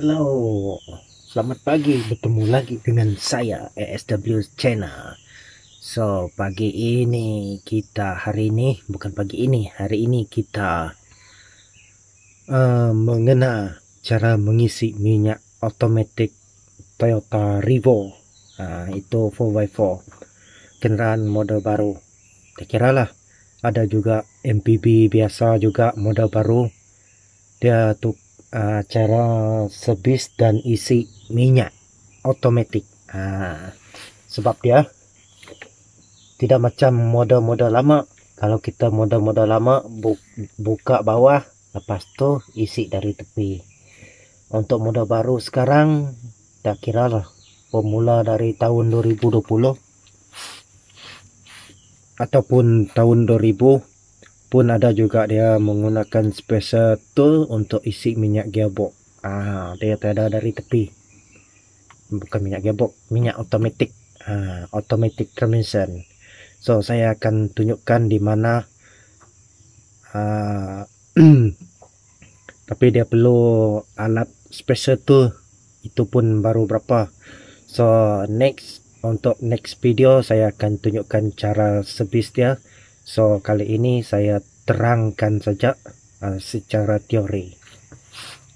Halo, selamat pagi. Bertemu lagi dengan saya ESW Channel. So, pagi ini kita hari ini bukan pagi ini, hari ini kita uh, mengena cara mengisi minyak otomatis Toyota Revo. Nah, itu 4x4 kendaraan model baru. Tak kira lah ada juga MPB biasa juga model baru. Dia tuh Eh, cara sebis dan isi minyak otomatik uh, ah, sebab dia tidak macam mode-mode lama kalau kita mode-mode lama bu buka bawah lepas tu isi dari tepi untuk mode baru sekarang tak kira lah pemula dari tahun 2020 ataupun tahun 2000 pun ada juga dia menggunakan spacer tool untuk isi minyak gearbox ah dia tiada dari tepi bukan minyak gearbox minyak automatic ah, automatic transmission so saya akan tunjukkan di mana ah, tapi dia perlu alat spacer tool itu pun baru berapa so next untuk next video saya akan tunjukkan cara servis dia So kali ini saya terangkan saja uh, secara teori.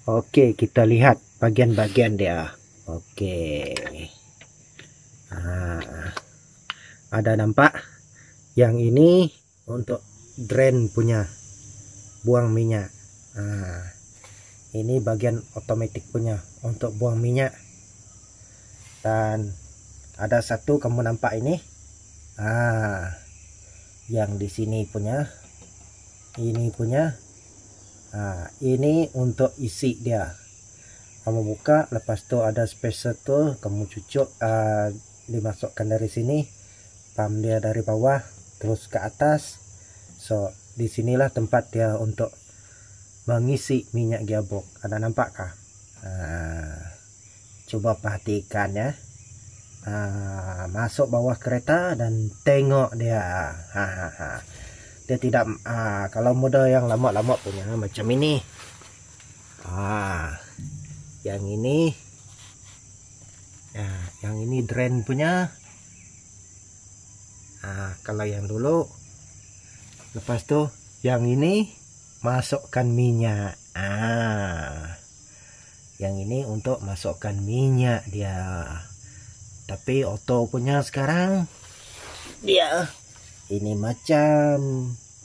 Oke, okay, kita lihat bagian-bagian dia. Oke. Okay. Ah, ada nampak yang ini untuk drain punya buang minyak. Ah, ini bagian otomatis punya untuk buang minyak. Dan ada satu kamu nampak ini. Ah yang di sini punya ini punya nah, ini untuk isi dia kamu buka lepas tu ada space satu kamu cucuk uh, dimasukkan dari sini pam dia dari bawah terus ke atas so disinilah tempat dia untuk mengisi minyak gearbox ada nampakkah? kah nah, coba perhatikan ya Ah, masuk bawah kereta dan tengok dia dia tidak ah, kalau muda yang lama-lama punya macam ini ah yang ini ya yang ini drain punya ah kalau yang dulu lepas tuh yang ini masukkan minyak ah yang ini untuk masukkan minyak dia tapi Oto punya sekarang dia ini macam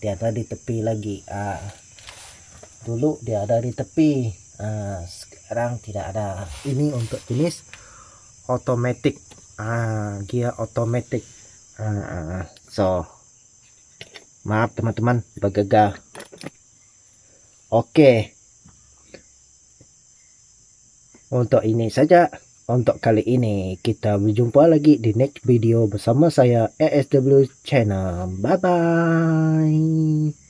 dia ada di tepi lagi ah, dulu dia ada di tepi ah, sekarang tidak ada ini untuk jenis otomatik. ah, gear ah, ah, ah, so maaf teman-teman bergegar oke okay. untuk ini saja untuk kali ini kita berjumpa lagi di next video bersama saya ESW Channel. Bye bye.